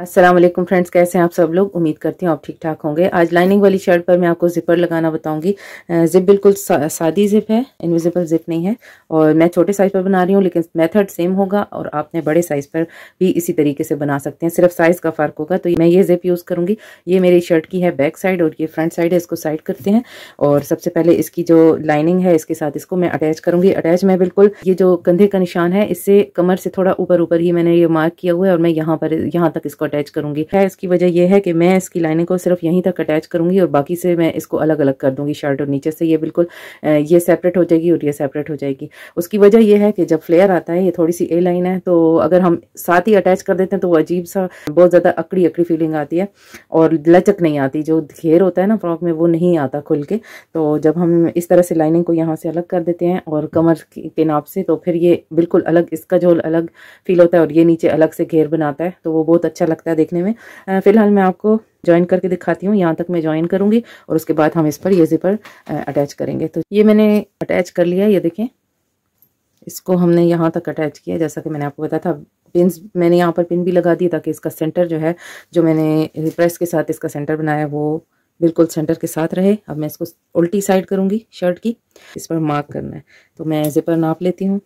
Aslam friends कैसे हैं आप सब लोग उम्मीद करती हूँ आप ठीक ठाक होंगे आज लाइनिंग वाली शर्ट पर मैं आपको ज़िपर लगाना बताऊंगी ज़िप बिल्कुल सा, सादी ज़िप है इनविजिबल ज़िप नहीं है और मैं छोटे साइज़ पर बना रही हूँ लेकिन मेथड सेम होगा और आपने बड़े साइज़ पर भी इसी तरीके से बना सकते हैं सिर्फ साइज़ का फ़र्क होगा तो मैं ये ज़िप यूज़ करूँगी ये मेरी शर्ट की है बैक साइड और ये फ्रंट साइड है इसको साइड करते हैं और सबसे पहले इसकी जो लाइनिंग है इसके साथ इसको मैं अटैच करूँगी अटैच मैं बिल्कुल ये जो कंधे का निशान है इससे कमर से थोड़ा ऊपर ऊपर ही मैंने ये मार्क किया हुआ है और मैं यहाँ पर यहाँ तक इसको अटैच करूंगी इसकी वजह यह है कि मैं इसकी लाइनिंग को सिर्फ यहीं तक अटैच करूंगी और बाकी से मैं इसको अलग अलग कर दूंगी शर्ट और नीचे से ये बिल्कुल ये सेपरेट हो जाएगी और ये सेपरेट हो जाएगी उसकी वजह यह है कि जब फ्लेयर आता है ये थोड़ी सी ए लाइन है तो अगर हम साथ ही अटैच कर देते हैं तो वो अजीब सा बहुत ज़्यादा अकड़ी अकड़ी फीलिंग आती है और लचक नहीं आती जो घेर होता है ना फ्रॉक में वो नहीं आता खुल के तो जब हम इस तरह से लाइनिंग को यहाँ से अलग कर देते हैं और कमर के नाप से तो फिर ये बिल्कुल अलग इसका जो अलग फील होता है और ये नीचे अलग से घेर बनाता है तो वो बहुत अच्छा लगता है देखने में फिलहाल मैं आपको ज्वाइन करके दिखाती हूँ यहाँ तक मैं ज्वाइन करूँगी और उसके बाद हम इस पर ये जिपर अटैच करेंगे तो ये मैंने अटैच कर लिया ये देखें इसको हमने यहाँ तक अटैच किया जैसा कि मैंने आपको बताया था पिन मैंने यहाँ पर पिन भी लगा दी ताकि इसका सेंटर जो है जो मैंने प्रेस के साथ इसका सेंटर बनाया वो बिल्कुल सेंटर के साथ रहे अब मैं इसको उल्टी साइड करूँगी शर्ट की इस पर मार्क करना है तो मैं ज़िपर नाप लेती हूँ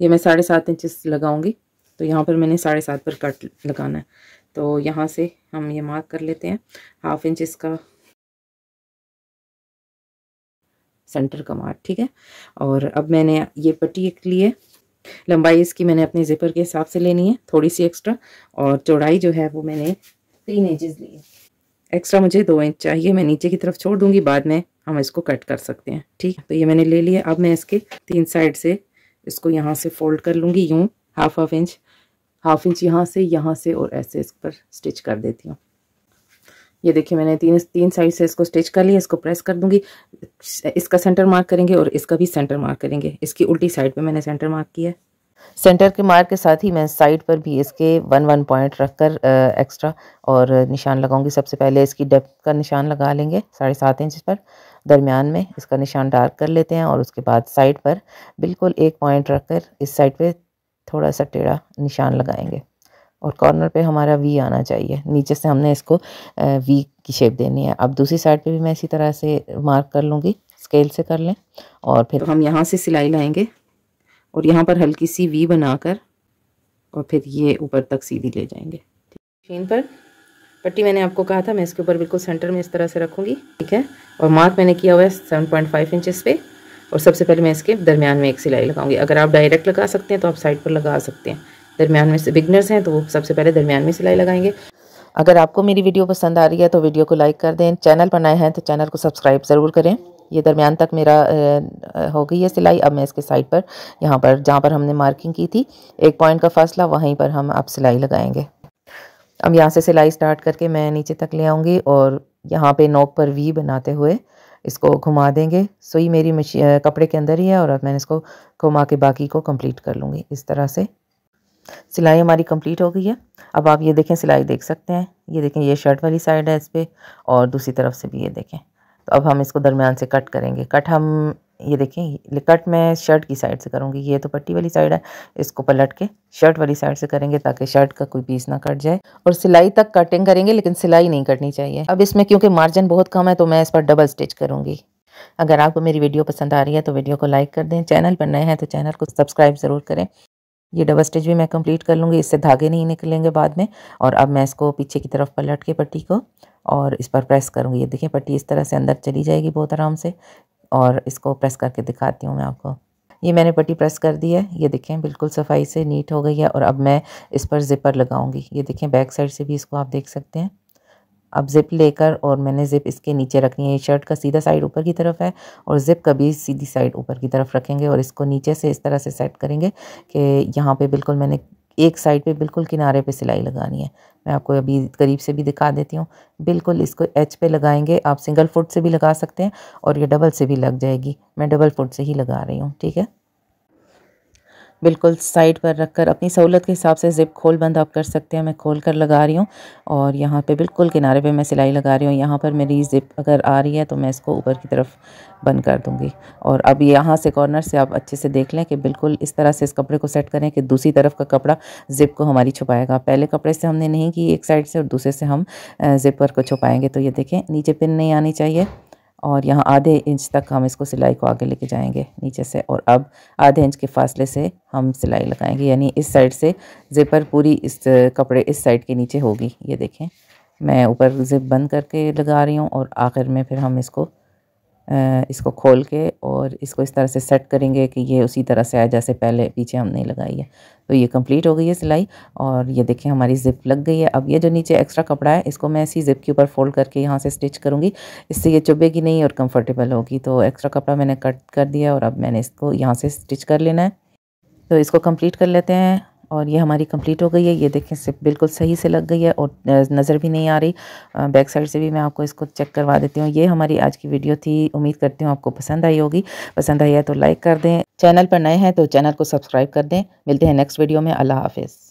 ये मैं साढ़े सात इंचज़ लगाऊंगी तो यहाँ पर मैंने साढ़े सात पर कट लगाना है तो यहाँ से हम ये मार्क कर लेते हैं हाफ इंच इसका सेंटर का मार्क ठीक है और अब मैंने ये पट्टी ली लिए लंबाई इसकी मैंने अपने ज़िपर के हिसाब से लेनी है थोड़ी सी एक्स्ट्रा और चौड़ाई जो है वो मैंने तीन इंचज़ ली है एक्स्ट्रा मुझे दो इंच चाहिए मैं नीचे की तरफ छोड़ दूंगी बाद में हम इसको कट कर सकते हैं ठीक है तो ये मैंने ले लिया अब मैं इसके तीन साइड से इसको यहाँ से फोल्ड कर लूँगी यूँ half half inch half inch यहाँ से यहाँ से और ऐसे इस पर स्टिच कर देती हूँ ये देखिए मैंने तीन तीन साइड से इसको स्टिच कर लिया इसको प्रेस कर दूंगी इसका सेंटर मार्क करेंगे और इसका भी सेंटर मार्क करेंगे इसकी उल्टी साइड पे मैंने सेंटर मार्क किया है सेंटर के मार्क के साथ ही मैं साइड पर भी इसके वन वन पॉइंट रख कर एक्स्ट्रा और निशान लगाऊंगी सबसे पहले इसकी डेप्थ का निशान लगा लेंगे साढ़े सात इंच पर दरमियान में इसका निशान डार्क कर लेते हैं और उसके बाद साइड पर बिल्कुल एक पॉइंट रख कर इस साइड पर थोड़ा सा टेढ़ा निशान लगाएंगे और कॉर्नर पे हमारा वी आना चाहिए नीचे से हमने इसको वी की शेप देनी है अब दूसरी साइड पे भी मैं इसी तरह से मार्क कर लूँगी स्केल से कर लें और फिर तो हम यहाँ से सिलाई लाएंगे और यहाँ पर हल्की सी वी बनाकर और फिर ये ऊपर तक सीधी ले जाएंगे मशीन पर पट्टी मैंने आपको कहा था मैं इसके ऊपर बिल्कुल सेंटर में इस तरह से रखूँगी ठीक है और मार्क मैंने किया हुआ है सेवन पॉइंट फाइव इंचज़ पे और सबसे पहले मैं इसके दरमियान में एक सिलाई लगाऊंगी अगर आप डायरेक्ट लगा सकते हैं तो आप साइड पर लगा सकते हैं दरमियान में बिगनर्स हैं तो वो सबसे पहले दरमियान में सिलाई लगाएंगे अगर आपको मेरी वीडियो पसंद आ रही है तो वीडियो को लाइक कर दें चैनल पर नए हैं तो चैनल को सब्सक्राइब ज़रूर करें ये दरमियान तक मेरा हो गई है सिलाई अब मैं इसके साइड पर यहाँ पर जहाँ पर हमने मार्किंग की थी एक पॉइंट का फासला वहीं पर हम आप सिलाई लगाएंगे अब यहाँ से सिलाई स्टार्ट करके मैं नीचे तक ले आऊँगी और यहाँ पे नोक पर वी बनाते हुए इसको घुमा देंगे सुई मेरी मशीन कपड़े के अंदर ही है और अब मैंने इसको घुमा के बाकी को कंप्लीट कर लूँगी इस तरह से सिलाई हमारी कंप्लीट हो गई है अब आप ये देखें सिलाई देख सकते हैं ये देखें ये शर्ट वाली साइड है इस पर और दूसरी तरफ से भी ये देखें तो अब हम इसको दरमियान से कट करेंगे कट हम ये देखें कट मैं शर्ट की साइड से करूँगी ये तो पट्टी वाली साइड है इसको पलट के शर्ट वाली साइड से करेंगे ताकि शर्ट का कोई पीस ना कट जाए और सिलाई तक कटिंग करेंगे लेकिन सिलाई नहीं कटनी चाहिए अब इसमें क्योंकि मार्जिन बहुत कम है तो मैं इस पर डबल स्टिच करूँगी अगर आपको मेरी वीडियो पसंद आ रही है तो वीडियो को लाइक कर दें चैनल पर नए हैं तो चैनल को सब्सक्राइब ज़रूर करें ये डबल स्टिच भी मैं कंप्लीट कर लूँगी इससे धागे नहीं निकलेंगे बाद में और अब मैं इसको पीछे की तरफ पलट के पट्टी को और इस पर प्रेस करूँगी ये देखिए पट्टी इस तरह से अंदर चली जाएगी बहुत आराम से और इसको प्रेस करके दिखाती हूँ मैं आपको ये मैंने पट्टी प्रेस कर दी है ये देखें बिल्कुल सफाई से नीट हो गई है और अब मैं इस पर ज़िपर लगाऊंगी ये देखें बैक साइड से भी इसको आप देख सकते हैं अब ज़िप लेकर और मैंने ज़िप इसके नीचे रखनी है ये शर्ट का सीधा साइड ऊपर की तरफ है और ज़िप का भी सीधी साइड ऊपर की तरफ रखेंगे और इसको नीचे से इस तरह से सेट करेंगे कि यहाँ पे बिल्कुल मैंने एक साइड पे बिल्कुल किनारे पे सिलाई लगानी है मैं आपको अभी करीब से भी दिखा देती हूँ बिल्कुल इसको एच पे लगाएंगे आप सिंगल फुट से भी लगा सकते हैं और ये डबल से भी लग जाएगी मैं डबल फुट से ही लगा रही हूँ ठीक है बिल्कुल साइड पर रखकर अपनी सहूलत के हिसाब से ज़िप खोल बंद आप कर सकते हैं मैं खोल कर लगा रही हूँ और यहाँ पे बिल्कुल किनारे पे मैं सिलाई लगा रही हूँ यहाँ पर मेरी ज़िप अगर आ रही है तो मैं इसको ऊपर की तरफ बंद कर दूँगी और अब यहाँ से कॉर्नर से आप अच्छे से देख लें कि बिल्कुल इस तरह से इस कपड़े को सेट करें कि दूसरी तरफ का कपड़ा ज़िप को हमारी छुपाएगा पहले कपड़े से हमने नहीं की एक साइड से और दूसरे से हम ज़िप पर को छुपाएँगे तो ये देखें नीचे पिन नहीं आनी चाहिए और यहाँ आधे इंच तक हम इसको सिलाई को आगे लेके जाएंगे नीचे से और अब आधे इंच के फासले से हम सिलाई लगाएंगे यानी इस साइड से ज़िपर पूरी इस कपड़े इस साइड के नीचे होगी ये देखें मैं ऊपर ज़िप बंद करके लगा रही हूँ और आखिर में फिर हम इसको इसको खोल के और इसको इस तरह से सेट करेंगे कि ये उसी तरह से आए जैसे पहले पीछे हमने लगाई है तो ये कंप्लीट हो गई है सिलाई और ये देखिए हमारी ज़िप लग गई है अब ये जो नीचे एक्स्ट्रा कपड़ा है इसको मैं इसी ज़िप के ऊपर फोल्ड करके यहाँ से स्टिच करूँगी इससे ये चुभेगी नहीं और कम्फर्टेबल होगी तो एक्स्ट्रा कपड़ा मैंने कट कर दिया और अब मैंने इसको यहाँ से स्टिच कर लेना है तो इसको कम्प्लीट कर लेते हैं और ये हमारी कंप्लीट हो गई है ये देखें से बिल्कुल सही से लग गई है और नज़र भी नहीं आ रही बैक साइड से भी मैं आपको इसको चेक करवा देती हूँ ये हमारी आज की वीडियो थी उम्मीद करती हूँ आपको पसंद आई होगी पसंद आई है तो लाइक कर दें चैनल पर नए हैं तो चैनल को सब्सक्राइब कर दें मिलते हैं नेक्स्ट वीडियो में अल्लाह हाफिज़